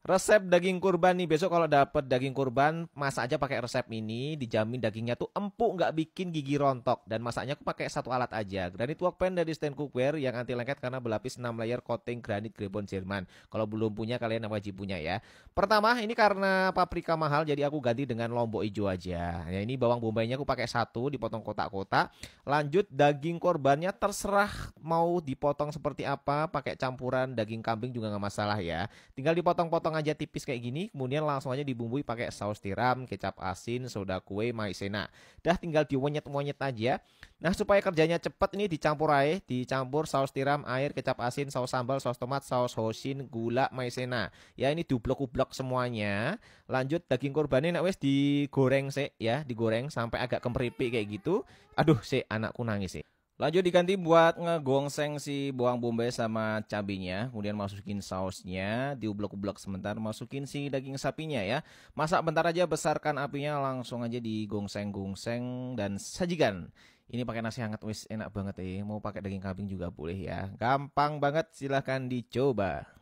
Resep daging kurban nih besok kalau dapet daging kurban masak aja pakai resep ini dijamin dagingnya tuh empuk nggak bikin gigi rontok dan masaknya aku pakai satu alat aja granit pan dari Stand Cookware yang anti lengket karena berlapis 6 layer coating granit Grebon Jerman kalau belum punya kalian wajib punya ya pertama ini karena paprika mahal jadi aku ganti dengan lombok hijau aja ya ini bawang bombaynya aku pakai satu dipotong kotak-kotak lanjut daging korbannya terserah mau dipotong seperti apa pakai campuran daging kambing juga nggak masalah ya tinggal dipotong-potong potong aja tipis kayak gini, kemudian langsung aja dibumbui pakai saus tiram, kecap asin, soda kue, maizena. Dah tinggal diwonyet-wonyet aja. Nah, supaya kerjanya cepat ini dicampur air, dicampur saus tiram, air, kecap asin, saus sambal, saus tomat, saus hosin, gula, maizena. Ya, ini dublok-ublok semuanya. Lanjut daging kurbannya nak wes digoreng sih ya, digoreng sampai agak kemeripik kayak gitu. Aduh, sih anakku nangis sih. Lanjut diganti buat ngegongseng si bawang bombay sama cabenya, kemudian masukin sausnya, diublek-ublek sebentar, masukin si daging sapinya ya. Masak bentar aja, besarkan apinya, langsung aja digongseng-gongseng dan sajikan. Ini pakai nasi hangat wis enak banget ya. Eh. Mau pakai daging kambing juga boleh ya. Gampang banget, silahkan dicoba.